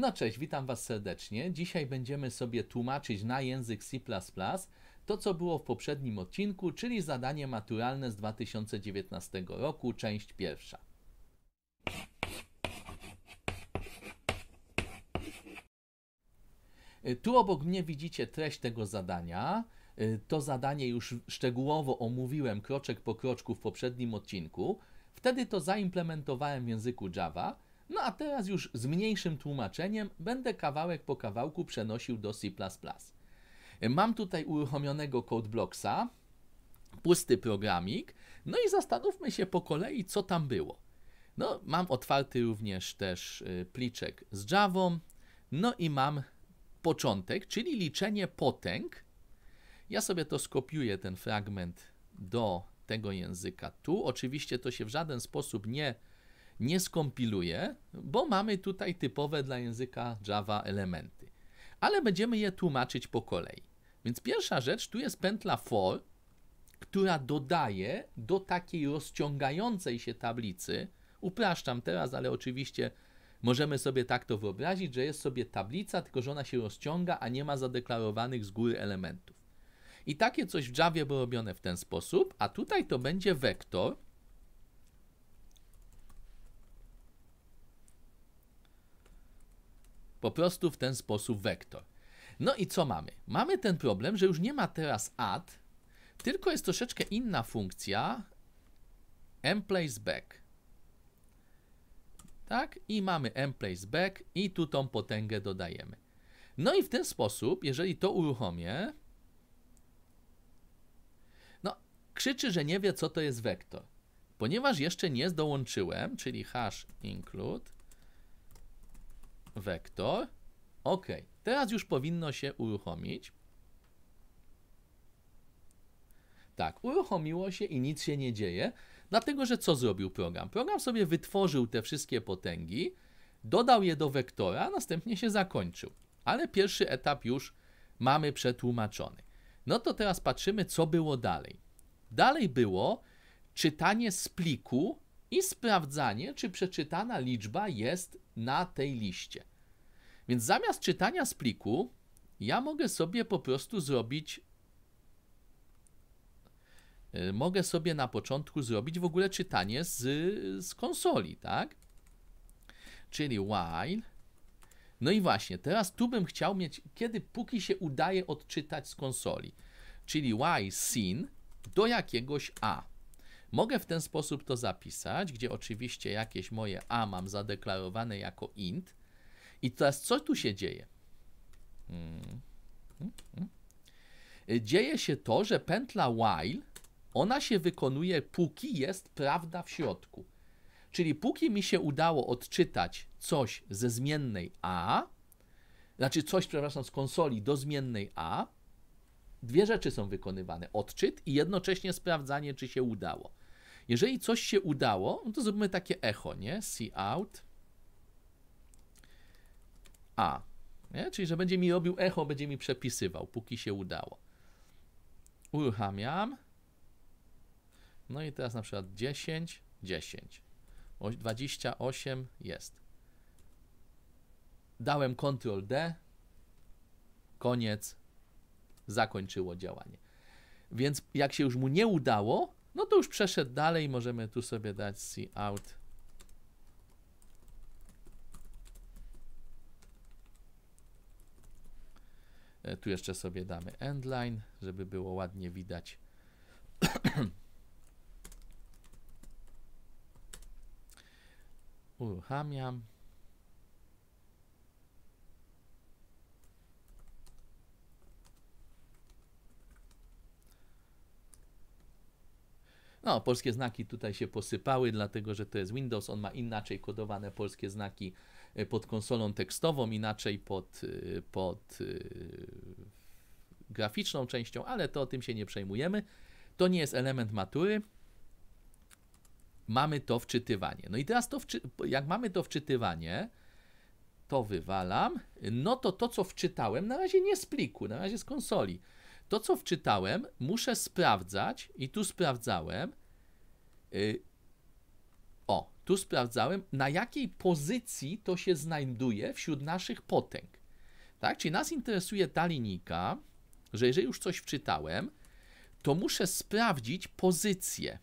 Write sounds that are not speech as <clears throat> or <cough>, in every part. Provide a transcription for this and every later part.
No cześć, witam Was serdecznie. Dzisiaj będziemy sobie tłumaczyć na język C++ to, co było w poprzednim odcinku, czyli zadanie maturalne z 2019 roku, część pierwsza. Y, tu obok mnie widzicie treść tego zadania. Y, to zadanie już szczegółowo omówiłem kroczek po kroczku w poprzednim odcinku. Wtedy to zaimplementowałem w języku Java. No a teraz już z mniejszym tłumaczeniem będę kawałek po kawałku przenosił do C++. Mam tutaj uruchomionego CodeBlocksa, pusty programik, no i zastanówmy się po kolei, co tam było. No, mam otwarty również też y, pliczek z Javą, no i mam początek, czyli liczenie potęg. Ja sobie to skopiuję, ten fragment do tego języka tu. Oczywiście to się w żaden sposób nie nie skompiluje, bo mamy tutaj typowe dla języka Java elementy. Ale będziemy je tłumaczyć po kolei. Więc pierwsza rzecz, tu jest pętla for, która dodaje do takiej rozciągającej się tablicy, upraszczam teraz, ale oczywiście możemy sobie tak to wyobrazić, że jest sobie tablica, tylko że ona się rozciąga, a nie ma zadeklarowanych z góry elementów. I takie coś w Java było robione w ten sposób, a tutaj to będzie wektor, Po prostu w ten sposób wektor. No i co mamy? Mamy ten problem, że już nie ma teraz add, tylko jest troszeczkę inna funkcja mplaceback. Tak? I mamy mplaceback i tu tą potęgę dodajemy. No i w ten sposób, jeżeli to uruchomię, no krzyczy, że nie wie co to jest wektor. Ponieważ jeszcze nie dołączyłem, czyli hash include, wektor. OK, teraz już powinno się uruchomić. Tak, uruchomiło się i nic się nie dzieje, dlatego że co zrobił program? Program sobie wytworzył te wszystkie potęgi, dodał je do wektora, a następnie się zakończył. Ale pierwszy etap już mamy przetłumaczony. No to teraz patrzymy, co było dalej. Dalej było czytanie z pliku i sprawdzanie, czy przeczytana liczba jest na tej liście. Więc zamiast czytania z pliku, ja mogę sobie po prostu zrobić. E, mogę sobie na początku zrobić w ogóle czytanie z, z konsoli, tak? Czyli while. No i właśnie, teraz tu bym chciał mieć, kiedy póki się udaje odczytać z konsoli. Czyli while sin do jakiegoś a. Mogę w ten sposób to zapisać, gdzie oczywiście jakieś moje a mam zadeklarowane jako int. I teraz co tu się dzieje? Hmm. Hmm, hmm. Dzieje się to, że pętla while, ona się wykonuje póki jest prawda w środku. Czyli póki mi się udało odczytać coś ze zmiennej a, znaczy coś, przepraszam, z konsoli do zmiennej a, dwie rzeczy są wykonywane: odczyt i jednocześnie sprawdzanie, czy się udało. Jeżeli coś się udało, no to zróbmy takie echo, nie? See out. A. Nie? Czyli, że będzie mi robił echo, będzie mi przepisywał, póki się udało. Uruchamiam. No i teraz na przykład 10, 10. 28 jest. Dałem Ctrl D. Koniec zakończyło działanie. Więc jak się już mu nie udało, no to już przeszedł dalej. Możemy tu sobie dać out. E, tu jeszcze sobie damy endline, żeby było ładnie widać. <coughs> Uruchamiam. No, polskie znaki tutaj się posypały, dlatego że to jest Windows, on ma inaczej kodowane polskie znaki e, pod konsolą tekstową, inaczej pod, e, pod e, graficzną częścią, ale to o tym się nie przejmujemy. To nie jest element matury. Mamy to wczytywanie. No i teraz to, jak mamy to wczytywanie, to wywalam. No to to, co wczytałem, na razie nie z pliku, na razie z konsoli. To, co wczytałem, muszę sprawdzać i tu sprawdzałem, Y, o, tu sprawdzałem, na jakiej pozycji to się znajduje wśród naszych potęg. Tak? Czyli nas interesuje ta linijka, że jeżeli już coś wczytałem, to muszę sprawdzić pozycję.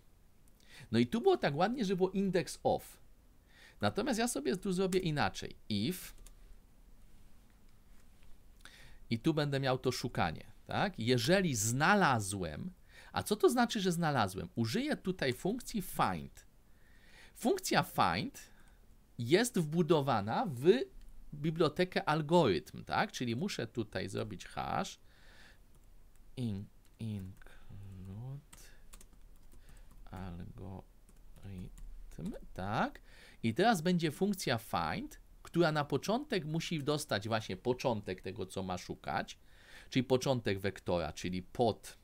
No i tu było tak ładnie, że było indeks off. Natomiast ja sobie tu zrobię inaczej. If i tu będę miał to szukanie, tak? Jeżeli znalazłem a co to znaczy, że znalazłem? Użyję tutaj funkcji find. Funkcja find jest wbudowana w bibliotekę algorytm, tak? Czyli muszę tutaj zrobić hash in, include algorytm, tak? I teraz będzie funkcja find, która na początek musi dostać właśnie początek tego, co ma szukać, czyli początek wektora, czyli pod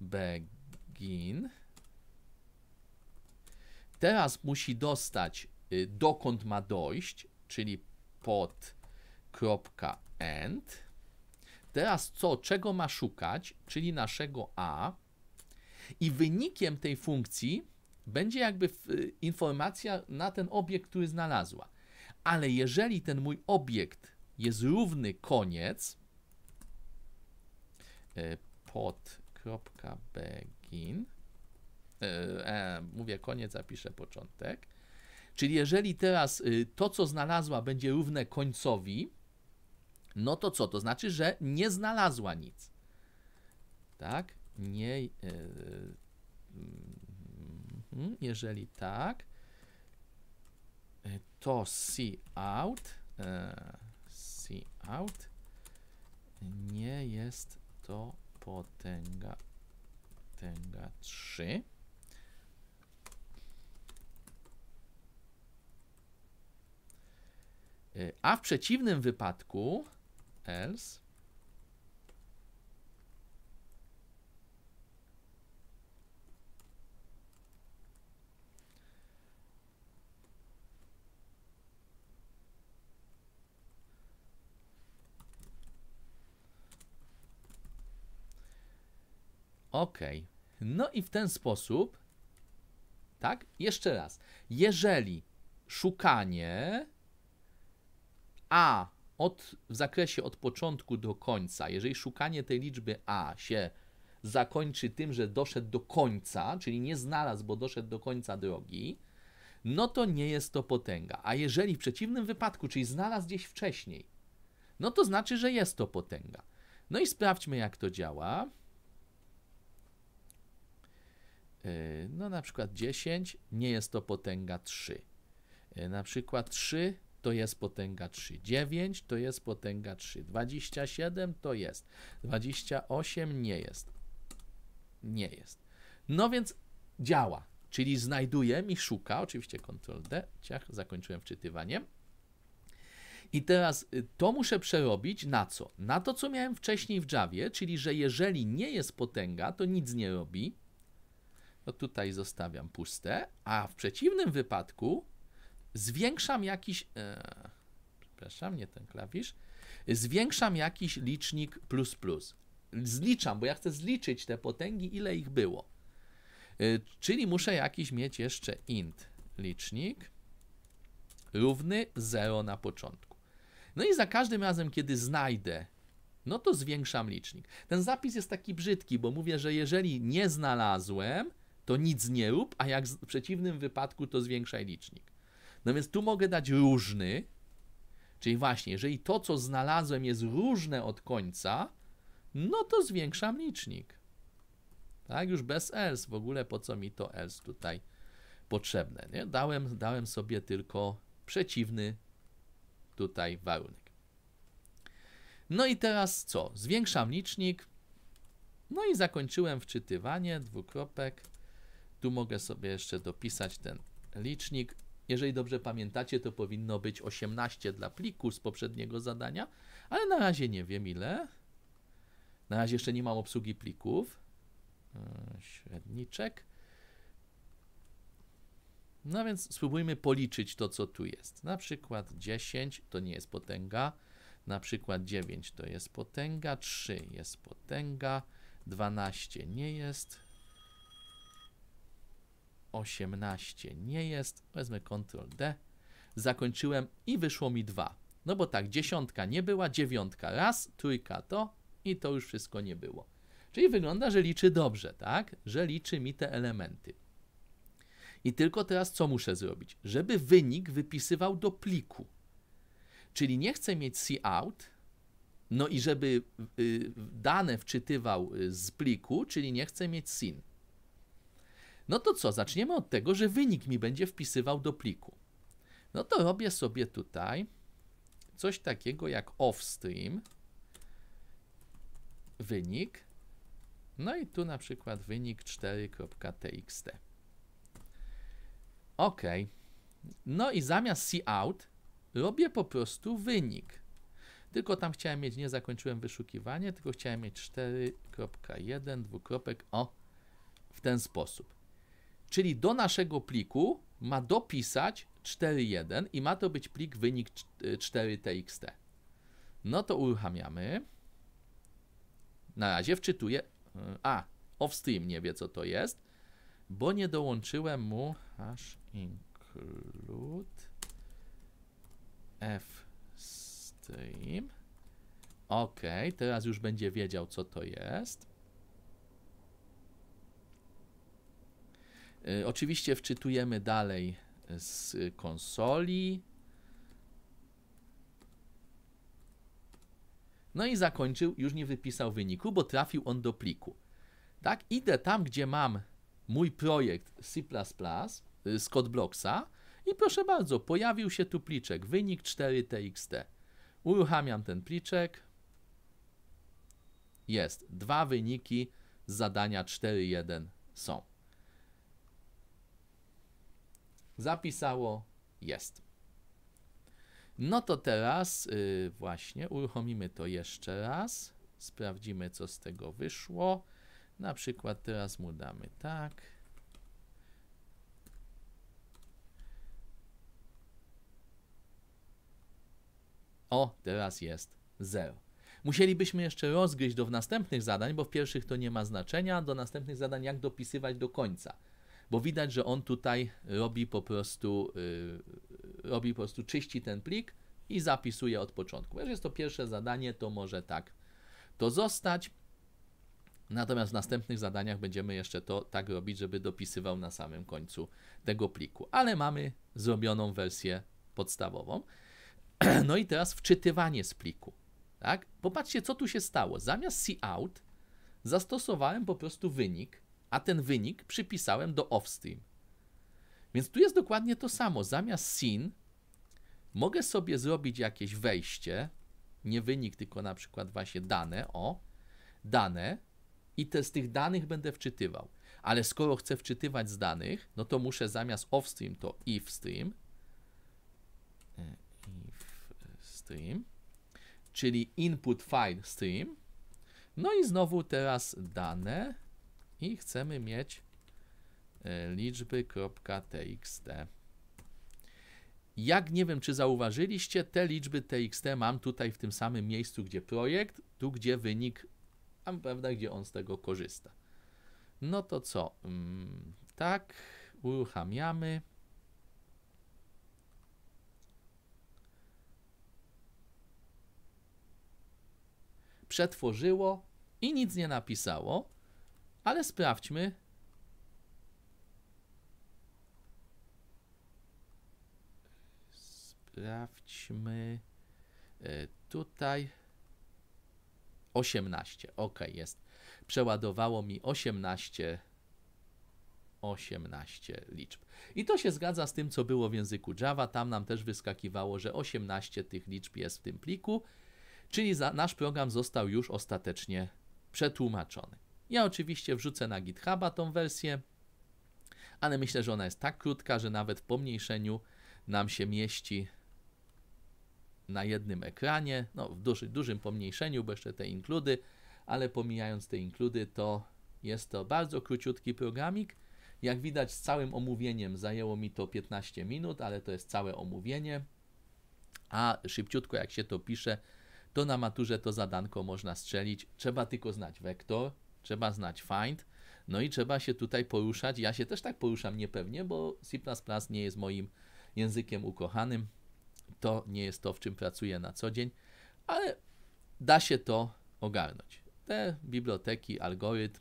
begin. Teraz musi dostać y, dokąd ma dojść, czyli pod kropka end. Teraz co, czego ma szukać, czyli naszego a. I wynikiem tej funkcji będzie jakby y, informacja na ten obiekt, który znalazła. Ale jeżeli ten mój obiekt jest równy koniec, y, pod.begin. E, e, mówię koniec, zapiszę początek. Czyli jeżeli teraz y, to, co znalazła, będzie równe końcowi, no to co? To znaczy, że nie znalazła nic. Tak? Nie. Yy, jeżeli tak, y, to see out. Yy, see out nie jest to Potęga. Potęga 3. Y, a w przeciwnym wypadku else Ok. No i w ten sposób, tak? Jeszcze raz. Jeżeli szukanie A od, w zakresie od początku do końca, jeżeli szukanie tej liczby A się zakończy tym, że doszedł do końca, czyli nie znalazł, bo doszedł do końca drogi, no to nie jest to potęga. A jeżeli w przeciwnym wypadku, czyli znalazł gdzieś wcześniej, no to znaczy, że jest to potęga. No i sprawdźmy, jak to działa. Y, no na przykład 10 nie jest to potęga 3. Y, na przykład 3 to jest potęga 3, 9 to jest potęga 3, 27 to jest, 28 nie jest. Nie jest. No więc działa, czyli znajduje mi, szuka, oczywiście Ctrl D, ciach, zakończyłem wczytywaniem. I teraz y, to muszę przerobić na co? Na to, co miałem wcześniej w Javie, czyli że jeżeli nie jest potęga, to nic nie robi, to tutaj zostawiam puste, a w przeciwnym wypadku zwiększam jakiś, e, przepraszam, nie ten klawisz, zwiększam jakiś licznik plus plus. Zliczam, bo ja chcę zliczyć te potęgi, ile ich było. E, czyli muszę jakiś mieć jeszcze int licznik równy 0 na początku. No i za każdym razem, kiedy znajdę no to zwiększam licznik. Ten zapis jest taki brzydki, bo mówię, że jeżeli nie znalazłem, to nic nie rób, a jak w przeciwnym wypadku, to zwiększaj licznik. No więc tu mogę dać różny, czyli właśnie, jeżeli to, co znalazłem, jest różne od końca, no to zwiększam licznik. Tak, już bez else, w ogóle po co mi to else tutaj potrzebne, nie? Dałem, dałem sobie tylko przeciwny tutaj warunek. No i teraz co? Zwiększam licznik, no i zakończyłem wczytywanie, dwukropek, tu mogę sobie jeszcze dopisać ten licznik. Jeżeli dobrze pamiętacie, to powinno być 18 dla pliku z poprzedniego zadania, ale na razie nie wiem ile. Na razie jeszcze nie mam obsługi plików. E, średniczek. No więc spróbujmy policzyć to, co tu jest. Na przykład 10 to nie jest potęga, na przykład 9 to jest potęga, 3 jest potęga, 12 nie jest, 18. Nie jest. Wezmę Ctrl D. Zakończyłem i wyszło mi 2. No bo tak, dziesiątka nie była, dziewiątka raz, trójka to i to już wszystko nie było. Czyli wygląda, że liczy dobrze, tak? Że liczy mi te elementy. I tylko teraz co muszę zrobić? Żeby wynik wypisywał do pliku. Czyli nie chcę mieć cout, no i żeby y, y, dane wczytywał y, z pliku, czyli nie chcę mieć sin. No to co, zaczniemy od tego, że wynik mi będzie wpisywał do pliku. No to robię sobie tutaj coś takiego jak offstream, wynik, no i tu na przykład wynik 4.txt. OK. No i zamiast cout robię po prostu wynik. Tylko tam chciałem mieć, nie zakończyłem wyszukiwanie, tylko chciałem mieć 4.1, dwukropek, o, w ten sposób. Czyli do naszego pliku ma dopisać 4.1 i ma to być plik wynik 4txt. Y, no to uruchamiamy. Na razie wczytuję. Y, a, offstream nie wie co to jest, bo nie dołączyłem mu hash include fstream. Ok, teraz już będzie wiedział co to jest. E, oczywiście wczytujemy dalej z konsoli. No i zakończył, już nie wypisał wyniku, bo trafił on do pliku. Tak, idę tam, gdzie mam mój projekt C++ y, z CodeBlocksa i proszę bardzo, pojawił się tu pliczek, wynik 4txt. Uruchamiam ten pliczek. Jest, dwa wyniki z zadania 4.1 są zapisało jest. No to teraz yy, właśnie uruchomimy to jeszcze raz. Sprawdzimy, co z tego wyszło. Na przykład teraz mu damy tak. O, teraz jest 0. Musielibyśmy jeszcze rozgryźć do następnych zadań, bo w pierwszych to nie ma znaczenia, do następnych zadań jak dopisywać do końca bo widać, że on tutaj robi po prostu, y, robi po prostu czyści ten plik i zapisuje od początku. Wiesz, jest to pierwsze zadanie, to może tak to zostać. Natomiast w następnych zadaniach będziemy jeszcze to tak robić, żeby dopisywał na samym końcu tego pliku. Ale mamy zrobioną wersję podstawową. <clears throat> No i teraz wczytywanie z pliku. Tak? Popatrzcie, co tu się stało. Zamiast see out zastosowałem po prostu wynik, a ten wynik przypisałem do offstream. Więc tu jest dokładnie to samo. Zamiast sin mogę sobie zrobić jakieś wejście, nie wynik, tylko na przykład właśnie dane, o, dane i te, z tych danych będę wczytywał. Ale skoro chcę wczytywać z danych, no to muszę zamiast offstream to ifstream, e, ifstream, czyli input file stream, no i znowu teraz dane, i chcemy mieć e, liczby.txt. Jak nie wiem, czy zauważyliście, te liczby txt mam tutaj w tym samym miejscu, gdzie projekt, tu gdzie wynik, a prawda, gdzie on z tego korzysta. No to co? Mm, tak, uruchamiamy. Przetworzyło i nic nie napisało ale sprawdźmy. Sprawdźmy e, tutaj 18. Ok, jest. Przeładowało mi 18 18 liczb. I to się zgadza z tym, co było w języku Java. Tam nam też wyskakiwało, że 18 tych liczb jest w tym pliku, czyli nasz program został już ostatecznie przetłumaczony. Ja oczywiście wrzucę na GitHuba tą wersję, ale myślę, że ona jest tak krótka, że nawet w pomniejszeniu nam się mieści na jednym ekranie, no w duży, dużym pomniejszeniu, bo jeszcze te inkludy, ale pomijając te inkludy, to jest to bardzo króciutki programik. Jak widać z całym omówieniem zajęło mi to 15 minut, ale to jest całe omówienie, a szybciutko jak się to pisze, to na maturze to zadanko można strzelić. Trzeba tylko znać wektor, Trzeba znać find, no i trzeba się tutaj poruszać. Ja się też tak poruszam niepewnie, bo C++ nie jest moim językiem ukochanym. To nie jest to, w czym pracuję na co dzień, ale da się to ogarnąć. Te biblioteki, algorytm,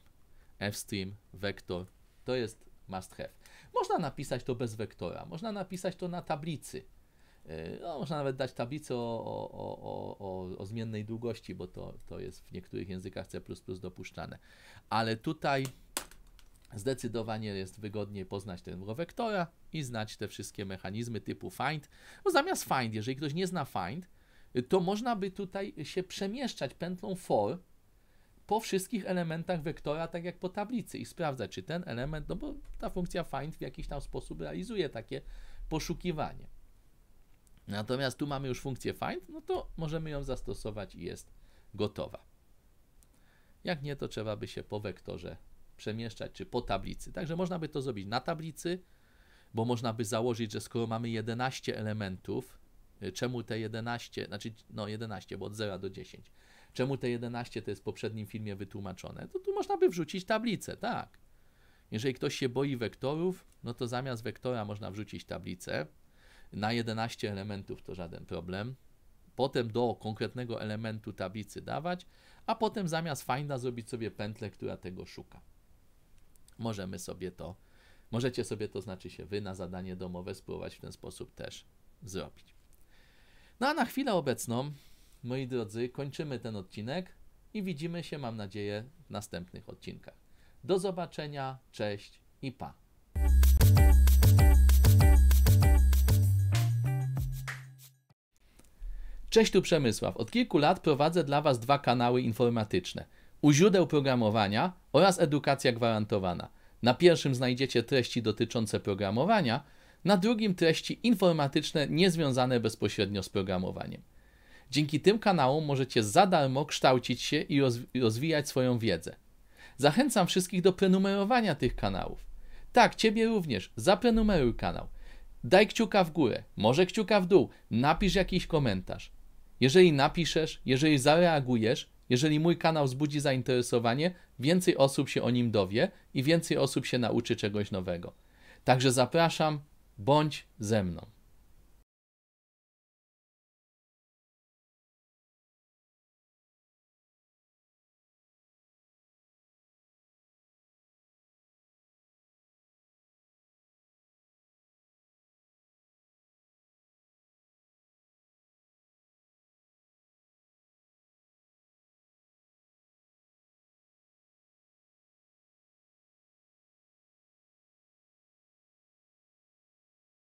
fstream, wektor, to jest must have. Można napisać to bez wektora, można napisać to na tablicy, Y, no, można nawet dać tablicę o, o, o, o, zmiennej długości, bo to, to jest w niektórych językach C dopuszczane. Ale tutaj zdecydowanie jest wygodniej poznać tego wektora i znać te wszystkie mechanizmy typu find. No, zamiast find, jeżeli ktoś nie zna find, y, to można by tutaj się przemieszczać pętlą for po wszystkich elementach wektora, tak jak po tablicy i sprawdzać, czy ten element, no bo ta funkcja find w jakiś tam sposób realizuje takie poszukiwanie. Natomiast tu mamy już funkcję find, no to możemy ją zastosować i jest gotowa. Jak nie, to trzeba by się po wektorze przemieszczać, czy po tablicy. Także można by to zrobić na tablicy, bo można by założyć, że skoro mamy 11 elementów, y, czemu te 11, znaczy no 11, bo od 0 do 10, czemu te 11 to jest w poprzednim filmie wytłumaczone, to tu można by wrzucić tablicę, tak. Jeżeli ktoś się boi wektorów, no to zamiast wektora można wrzucić tablicę, na 11 elementów to żaden problem. Potem do konkretnego elementu tablicy dawać, a potem zamiast finda zrobić sobie pętlę, która tego szuka. Możemy sobie to, możecie sobie to znaczy się wy na zadanie domowe spróbować w ten sposób też zrobić. No a na chwilę obecną, moi drodzy, kończymy ten odcinek i widzimy się, mam nadzieję, w następnych odcinkach. Do zobaczenia, cześć i pa. Cześć tu Przemysław. Od kilku lat prowadzę dla Was dwa kanały informatyczne. U źródeł programowania oraz edukacja gwarantowana. Na pierwszym znajdziecie treści dotyczące programowania, na drugim treści informatyczne niezwiązane bezpośrednio z programowaniem. Dzięki tym kanałom możecie za darmo kształcić się i rozwijać swoją wiedzę. Zachęcam wszystkich do prenumerowania tych kanałów. Tak, Ciebie również, zaprenumeruj kanał. Daj kciuka w górę, może kciuka w dół, napisz jakiś komentarz. Jeżeli napiszesz, jeżeli zareagujesz, jeżeli mój kanał wzbudzi zainteresowanie, więcej osób się o nim dowie i więcej osób się nauczy czegoś nowego. Także zapraszam, bądź ze mną.